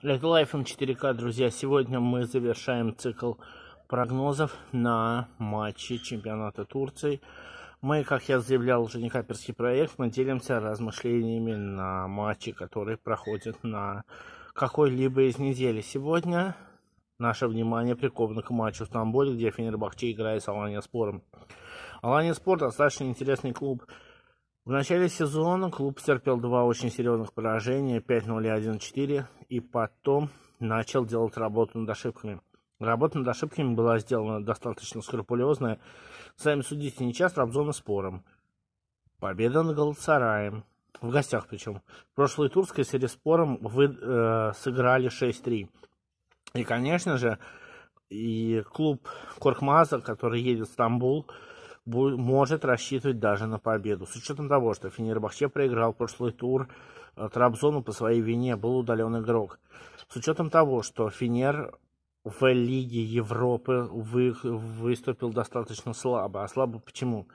Это Life 4К, друзья. Сегодня мы завершаем цикл прогнозов на матчи чемпионата Турции. Мы, как я заявлял, уже не каперский проект, мы делимся размышлениями на матчи, которые проходят на какой-либо из недель. Сегодня наше внимание приковано к матчу в Стамбуле, где Фенербахче играет с Алания Спором. Алания Спор достаточно интересный клуб – в начале сезона клуб терпел два очень серьезных поражения 5-0 и 1-4 и потом начал делать работу над ошибками. Работа над ошибками была сделана достаточно скрупулезная. Сами судите не часто обзорным а спором. Победа над Голодсараем. В гостях причем. Прошлый тур, скорее всего, спором вы, э, сыграли 6-3. И, конечно же, и клуб Коркмаза, который едет в Стамбул, может рассчитывать даже на победу. С учетом того, что Фенербахче проиграл прошлый тур э, Трабзону по своей вине, был удален игрок. С учетом того, что Фенер в Лиге Европы вы, выступил достаточно слабо. А слабо почему?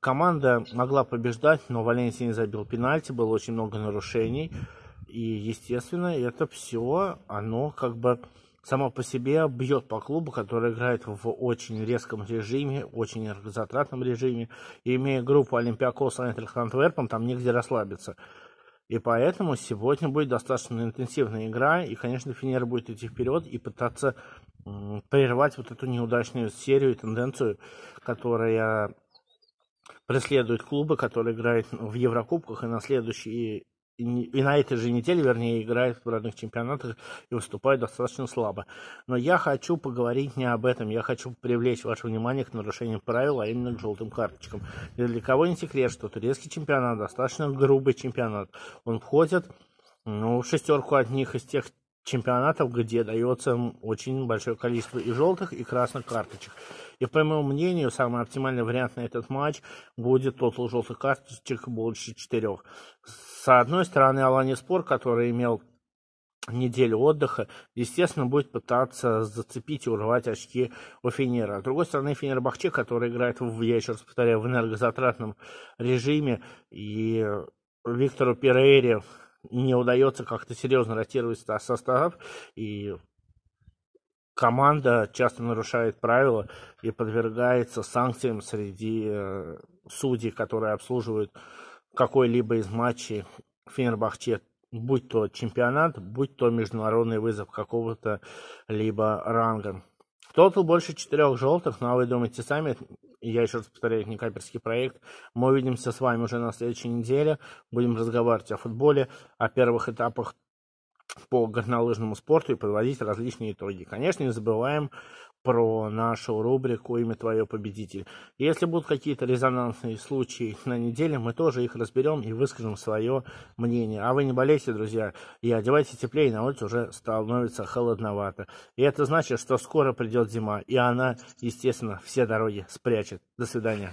Команда могла побеждать, но Валенсия не забил пенальти, было очень много нарушений. И, естественно, это все, оно как бы сама по себе бьет по клубу, который играет в очень резком режиме, очень затратном режиме. И имея группу Олимпиакос Айнтрих Антверпен, там негде расслабиться. И поэтому сегодня будет достаточно интенсивная игра, и, конечно, Финер будет идти вперед и пытаться прервать вот эту неудачную серию и тенденцию, которая преследует клубы, которые играют в Еврокубках и на следующий и на этой же неделе, вернее, играет в родных чемпионатах и выступает достаточно слабо. Но я хочу поговорить не об этом, я хочу привлечь ваше внимание к нарушениям правил, а именно к желтым карточкам. Ни для кого не секрет, что турецкий чемпионат достаточно грубый чемпионат. Он входит ну, шестерку от них из тех чемпионатов, где дается очень большое количество и желтых, и красных карточек. И по моему мнению, самый оптимальный вариант на этот матч будет тотал желтых карточек больше четырех. С одной стороны, Алани Спор, который имел неделю отдыха, естественно, будет пытаться зацепить и урвать очки у Фенера. С другой стороны, Бахче, который играет, в, я еще раз повторяю, в энергозатратном режиме, и Виктору Перейре не удается как-то серьезно ротировать состав, и команда часто нарушает правила и подвергается санкциям среди э, судей, которые обслуживают какой-либо из матчей Фенербахче, будь то чемпионат, будь то международный вызов какого-то либо ранга. Тотал больше четырех желтых, но ну, а вы думаете сами, я еще раз повторяю, это не каперский проект. Мы увидимся с вами уже на следующей неделе, будем разговаривать о футболе, о первых этапах по горнолыжному спорту и подводить различные итоги. Конечно, не забываем про нашу рубрику «Имя твое победитель». Если будут какие-то резонансные случаи на неделе, мы тоже их разберем и выскажем свое мнение. А вы не болейте, друзья, и одевайте теплее, на улице уже становится холодновато. И это значит, что скоро придет зима, и она, естественно, все дороги спрячет. До свидания.